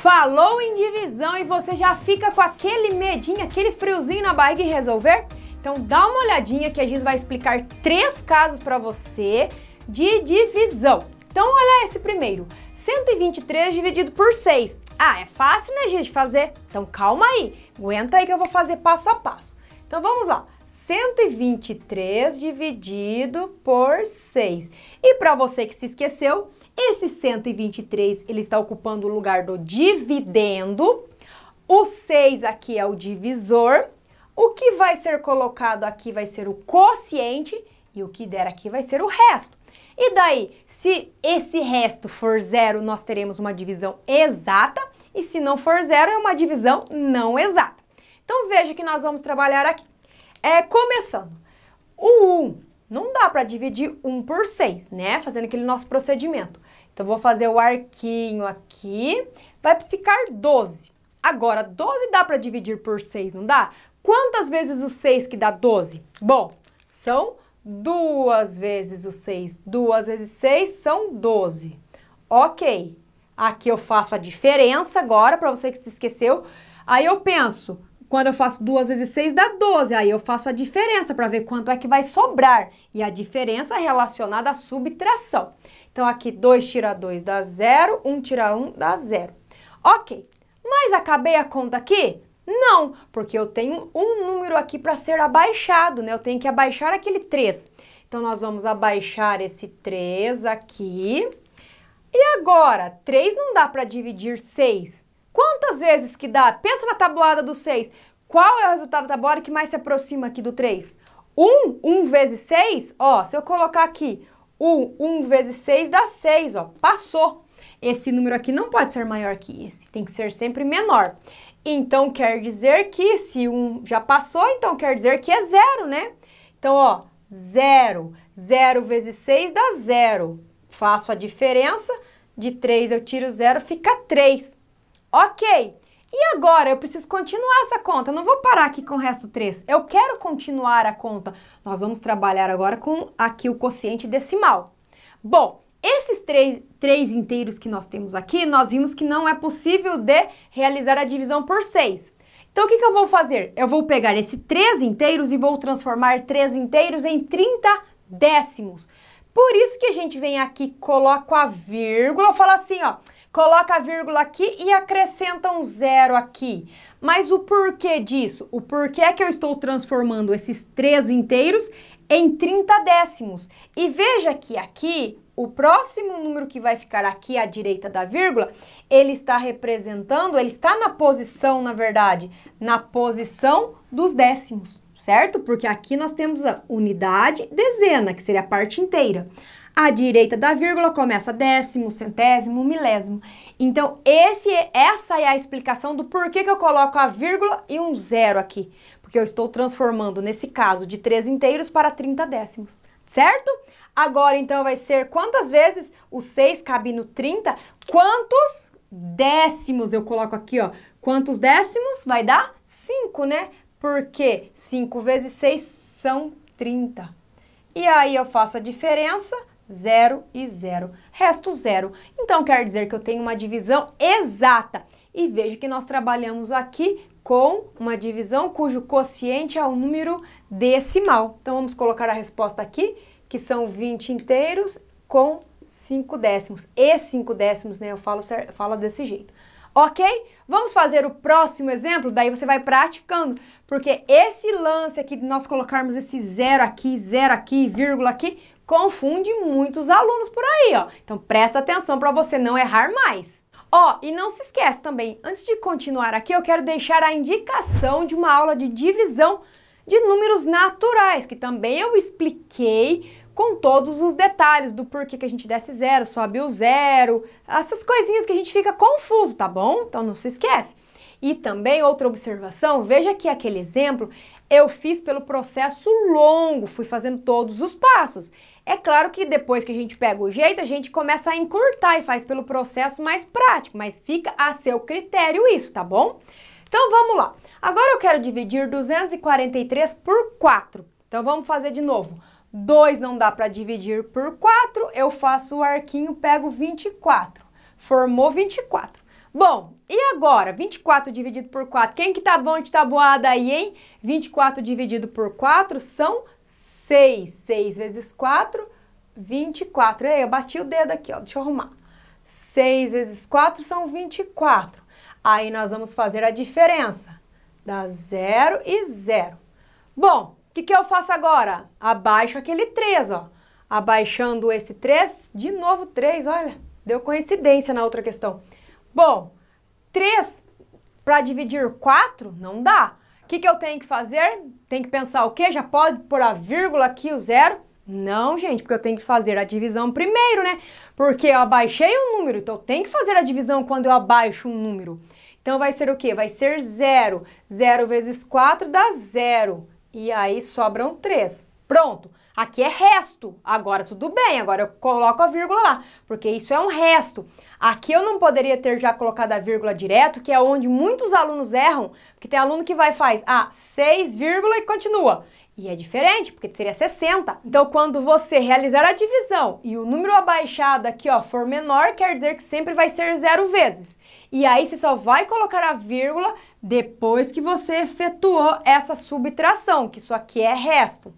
Falou em divisão e você já fica com aquele medinho, aquele friozinho na barriga e resolver? Então dá uma olhadinha que a Giz vai explicar três casos para você de divisão. Então olha esse primeiro, 123 dividido por 6. Ah, é fácil né Giz de fazer? Então calma aí, aguenta aí que eu vou fazer passo a passo. Então vamos lá, 123 dividido por 6. E para você que se esqueceu, esse 123, ele está ocupando o lugar do dividendo. O 6 aqui é o divisor. O que vai ser colocado aqui vai ser o quociente e o que der aqui vai ser o resto. E daí, se esse resto for zero, nós teremos uma divisão exata, e se não for zero, é uma divisão não exata. Então, veja que nós vamos trabalhar aqui. É, começando, o 1, não dá para dividir 1 por 6, né? Fazendo aquele nosso procedimento. Então, vou fazer o arquinho aqui, vai ficar 12. Agora, 12 dá para dividir por 6, não dá? Quantas vezes o 6 que dá 12? Bom, são duas vezes o 6. Duas vezes 6 são 12. Ok. Aqui eu faço a diferença agora, para você que se esqueceu. Aí eu penso, quando eu faço 2 vezes 6 dá 12. Aí eu faço a diferença para ver quanto é que vai sobrar. E a diferença é relacionada à subtração. Então, aqui 2 tira 2 dá 0, 1 um tira 1 um dá 0. Ok, mas acabei a conta aqui? Não, porque eu tenho um número aqui para ser abaixado, né? Eu tenho que abaixar aquele 3. Então, nós vamos abaixar esse 3 aqui. E agora, 3 não dá para dividir 6. Quantas vezes que dá? Pensa na tabuada do 6. Qual é o resultado da tabuada que mais se aproxima aqui do 3? 1, 1 vezes 6, ó, se eu colocar aqui 1, 1 vezes 6 dá 6, ó, passou. Esse número aqui não pode ser maior que esse, tem que ser sempre menor. Então, quer dizer que se 1 já passou, então quer dizer que é 0, né? Então, ó, 0, Zero vezes 6 dá 0. Faço a diferença, de 3 eu tiro 0, fica 3. Ok, e agora eu preciso continuar essa conta, não vou parar aqui com o resto 3, eu quero continuar a conta. Nós vamos trabalhar agora com aqui o quociente decimal. Bom, esses três, três inteiros que nós temos aqui, nós vimos que não é possível de realizar a divisão por 6. Então, o que, que, eu vou fazer? Eu vou pegar esse 3 inteiros e vou transformar 3 inteiros em 30 décimos. Por isso que a gente vem aqui, coloca a vírgula, fala assim, ó, coloca a vírgula aqui e acrescenta um zero aqui. Mas o porquê disso? O porquê é que eu estou transformando esses três inteiros em 30 décimos. E veja que aqui, o próximo número que vai ficar aqui à direita da vírgula, ele está representando, ele está na posição, na verdade, na posição dos décimos, certo? Porque aqui nós temos a unidade, dezena, que seria a parte inteira à direita da vírgula começa décimo, centésimo, milésimo. Então, esse, é, essa é a explicação do porquê que eu coloco a vírgula e um zero aqui. Porque eu estou transformando, nesse caso, de 3 inteiros para 30 décimos, certo? Agora, então, vai ser quantas vezes o 6 cabe no 30? Quantos décimos eu coloco aqui, ó? Quantos décimos? Vai dar 5, né? Porque 5 vezes 6 são 30. E aí eu faço a diferença 0 e 0. Resto 0. Então, quer dizer que eu tenho uma divisão exata. E veja que nós trabalhamos aqui com uma divisão cujo quociente é o número decimal. Então, vamos colocar a resposta aqui, que são 20 inteiros com 5 décimos. E 5 décimos, né? Eu falo, falo desse jeito. Ok? Vamos fazer o próximo exemplo? Daí você vai praticando. Porque esse lance aqui de nós colocarmos esse zero aqui, zero aqui, vírgula aqui, confunde muitos alunos por aí, ó. Então presta atenção para você não errar mais. Ó, e não se esquece também, antes de continuar aqui, eu quero deixar a indicação de uma aula de divisão de números naturais, que também eu expliquei com todos os detalhes do porquê que a gente desce zero, sobe o zero, essas coisinhas que a gente fica confuso, tá bom? Então não se esquece. E também outra observação, veja que aquele exemplo eu fiz pelo processo longo, fui fazendo todos os passos. É claro que depois que a gente pega o jeito, a gente começa a encurtar e faz pelo processo mais prático, mas fica a seu critério isso, tá bom? Então vamos lá. Agora eu quero dividir 243 por 4. Então vamos fazer de novo. 2 não dá para dividir por 4, eu faço o arquinho, pego 24. Formou 24. Bom, e agora? 24 dividido por 4. Quem que tá bom de tabuada aí, hein? 24 dividido por 4 são 6. 6 vezes 4, 24. Aí, eu bati o dedo aqui, ó. Deixa eu arrumar. 6 vezes 4 são 24. Aí nós vamos fazer a diferença. Dá 0 e 0. Bom, o que, que eu faço agora? Abaixo aquele 3, ó. Abaixando esse 3, de novo 3, olha. Deu coincidência na outra questão. Bom, 3 para dividir 4 não dá. O que, que eu tenho que fazer? Tem que pensar o quê? Já pode pôr a vírgula aqui, o zero? Não, gente, porque eu tenho que fazer a divisão primeiro, né? Porque eu abaixei um número, então eu tenho que fazer a divisão quando eu abaixo um número. Então vai ser o quê? Vai ser zero. Zero vezes quatro dá zero. E aí sobram três. Pronto. Aqui é resto. Agora tudo bem, agora eu coloco a vírgula lá, porque isso é um resto. Aqui eu não poderia ter já colocado a vírgula direto, que é onde muitos alunos erram, porque tem aluno que vai e faz ah, 6, e continua. E é diferente, porque seria 60. Então, quando você realizar a divisão e o número abaixado aqui, ó, for menor, quer dizer que sempre vai ser zero vezes. E aí você só vai colocar a vírgula depois que você efetuou essa subtração, que isso aqui é resto.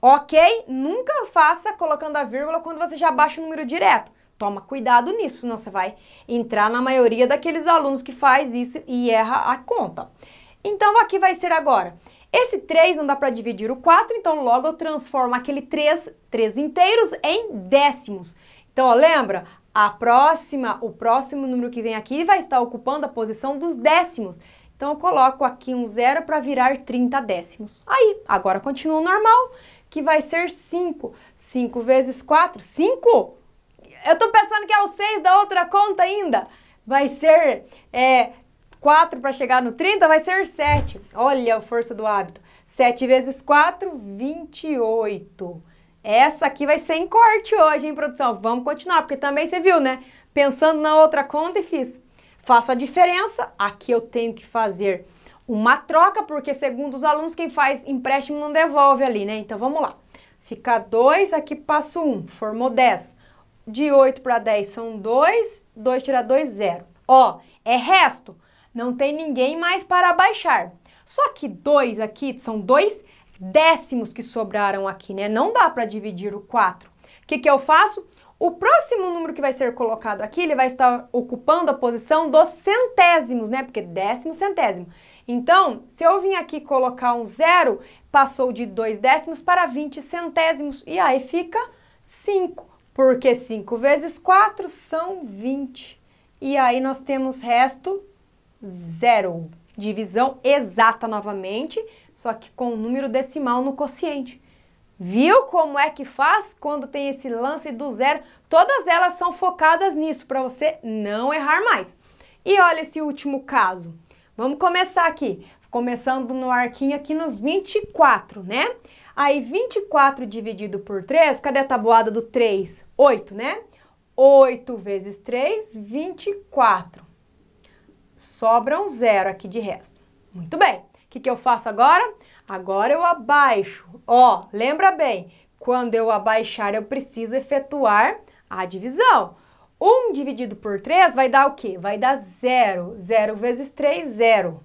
Ok? Nunca faça colocando a vírgula quando você já baixa o número direto. Toma cuidado nisso, senão você vai entrar na maioria daqueles alunos que faz isso e erra a conta. Então, aqui vai ser agora. Esse 3 não dá para dividir o 4, então logo eu transformo aquele 3, 3 inteiros em décimos. Então, ó, lembra? A próxima, o próximo número que vem aqui vai estar ocupando a posição dos décimos. Então, eu coloco aqui um zero para virar 30 décimos. Aí, agora continua normal que vai ser 5. 5 vezes 4, 5? Eu estou pensando que é o 6 da outra conta ainda. Vai ser é, 4 para chegar no 30, vai ser 7. Olha a força do hábito. 7 vezes 4, 28. Essa aqui vai ser em corte hoje, hein, produção? Vamos continuar, porque também você viu, né? Pensando na outra conta e fiz. Faço a diferença, aqui eu tenho que fazer uma troca, porque segundo os alunos, quem faz empréstimo não devolve ali, né? Então vamos lá. Fica 2, aqui passo 1, um, formou 10. De 8 para 10 são 2, 2 tira 2, 0. Ó, é resto, não tem ninguém mais para baixar. Só que 2 aqui são 2 décimos que sobraram aqui, né? Não dá para dividir o 4. O que, que eu faço? O próximo número que vai ser colocado aqui, ele vai estar ocupando a posição dos centésimos, né? Porque décimo, centésimo. Então, se eu vim aqui colocar um zero, passou de dois décimos para 20 centésimos. E aí fica 5, porque 5 vezes 4 são 20. E aí nós temos resto zero. Divisão exata novamente, só que com o número decimal no quociente. Viu como é que faz quando tem esse lance do zero? Todas elas são focadas nisso para você não errar mais. E olha esse último caso. Vamos começar aqui, começando no arquinho aqui no 24, né? Aí 24 dividido por 3, cadê a tabuada do 3? 8, né? 8 vezes 3, 24. Sobra um zero aqui de resto. Muito bem. O que, que eu faço agora? Agora eu abaixo. Ó, lembra bem, quando eu abaixar, eu preciso efetuar a divisão. 1 dividido por 3 vai dar o quê? Vai dar 0. 0 vezes 3, 0.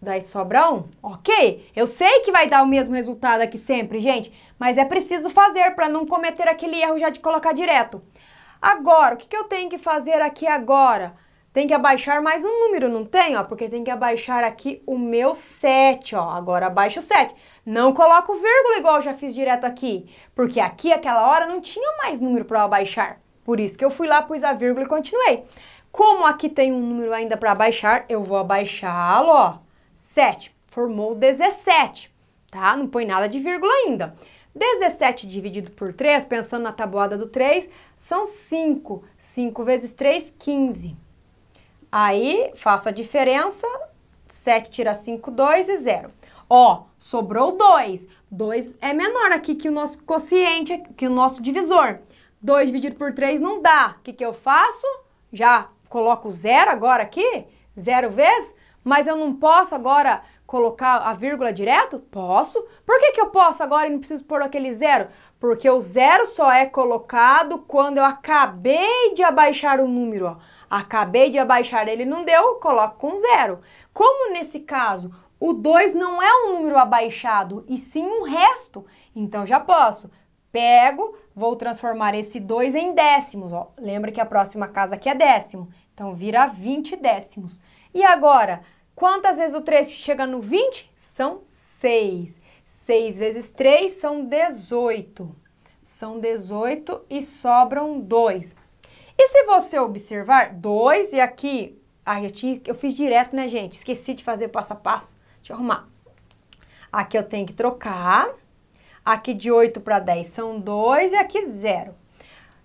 Daí sobra 1. Ok, eu sei que vai dar o mesmo resultado aqui sempre, gente, mas é preciso fazer para não cometer aquele erro já de colocar direto. Agora, o que, que eu tenho que fazer aqui agora? Tem que abaixar mais um número, não tem? Ó, porque tem que abaixar aqui o meu 7, ó. Agora abaixa o 7. Não coloco vírgula igual eu já fiz direto aqui, porque aqui, aquela hora, não tinha mais número para abaixar. Por isso que eu fui lá, pus a vírgula e continuei. Como aqui tem um número ainda para abaixar, eu vou abaixá-lo, ó. 7, formou 17, tá? Não põe nada de vírgula ainda. 17 dividido por 3, pensando na tabuada do 3, são 5. 5 vezes 3, 15. Aí, faço a diferença, 7 tira 5, 2 e 0. Ó, sobrou 2. 2 é menor aqui que o nosso quociente, que o nosso divisor. 2 dividido por 3 não dá. O que, que eu faço? Já coloco 0 agora aqui, 0 vezes, mas eu não posso agora colocar a vírgula direto? Posso. Por que, que eu posso agora e não preciso pôr aquele zero? Porque o zero só é colocado quando eu acabei de abaixar o número, ó acabei de abaixar ele, não deu, coloco com zero. Como nesse caso o 2 não é um número abaixado, e sim um resto, então já posso. Pego, vou transformar esse 2 em décimos. Ó. Lembra que a próxima casa aqui é décimo, então vira 20 décimos. E agora, quantas vezes o 3 chega no 20? São 6. 6 vezes 3 são 18. São 18 e sobram 2. E se você observar, dois e aqui, ai, eu, tinha, eu fiz direto, né, gente? Esqueci de fazer passo a passo. Deixa eu arrumar. Aqui eu tenho que trocar. Aqui de 8 para 10 são 2 e aqui 0.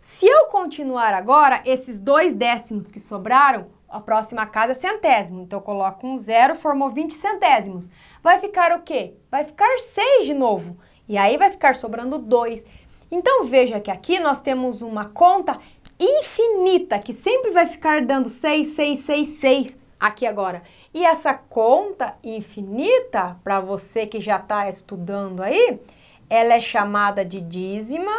Se eu continuar agora, esses dois décimos que sobraram, a próxima casa é centésimo. Então, eu coloco um 0, formou 20 centésimos. Vai ficar o quê? Vai ficar 6 de novo. E aí vai ficar sobrando 2. Então, veja que aqui nós temos uma conta infinita, que sempre vai ficar dando 6, 6, 6, 6 aqui agora. E essa conta infinita, para você que já está estudando aí, ela é chamada de dízima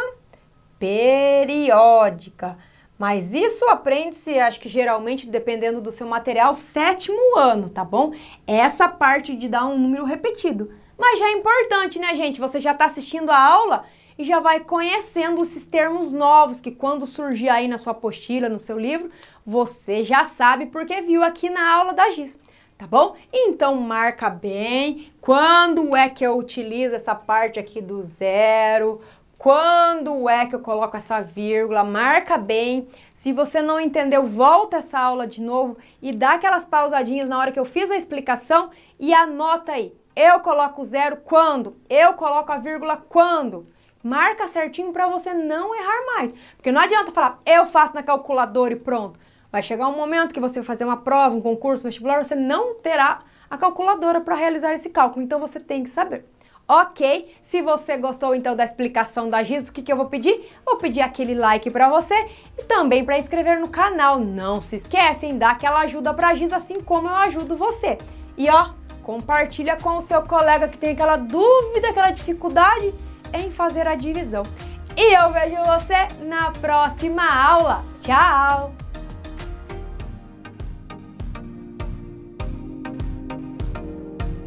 periódica. Mas isso aprende-se, acho que geralmente, dependendo do seu material, sétimo ano, tá bom? Essa parte de dar um número repetido. Mas já é importante, né, gente? Você já está assistindo a aula e já vai conhecendo esses termos novos que quando surgir aí na sua apostila, no seu livro, você já sabe porque viu aqui na aula da GIS tá bom? Então marca bem quando é que eu utilizo essa parte aqui do zero, quando é que eu coloco essa vírgula, marca bem. Se você não entendeu, volta essa aula de novo e dá aquelas pausadinhas na hora que eu fiz a explicação e anota aí. Eu coloco zero quando? Eu coloco a vírgula quando? Marca certinho para você não errar mais. Porque não adianta falar, eu faço na calculadora e pronto. Vai chegar um momento que você vai fazer uma prova, um concurso, um vestibular, você não terá a calculadora para realizar esse cálculo. Então você tem que saber. Ok, se você gostou então da explicação da Giz, o que, que eu vou pedir? Vou pedir aquele like para você e também para inscrever no canal. Não se esquecem, dá aquela ajuda para a Giz, assim como eu ajudo você. E ó, compartilha com o seu colega que tem aquela dúvida, aquela dificuldade em fazer a divisão. E eu vejo você na próxima aula. Tchau!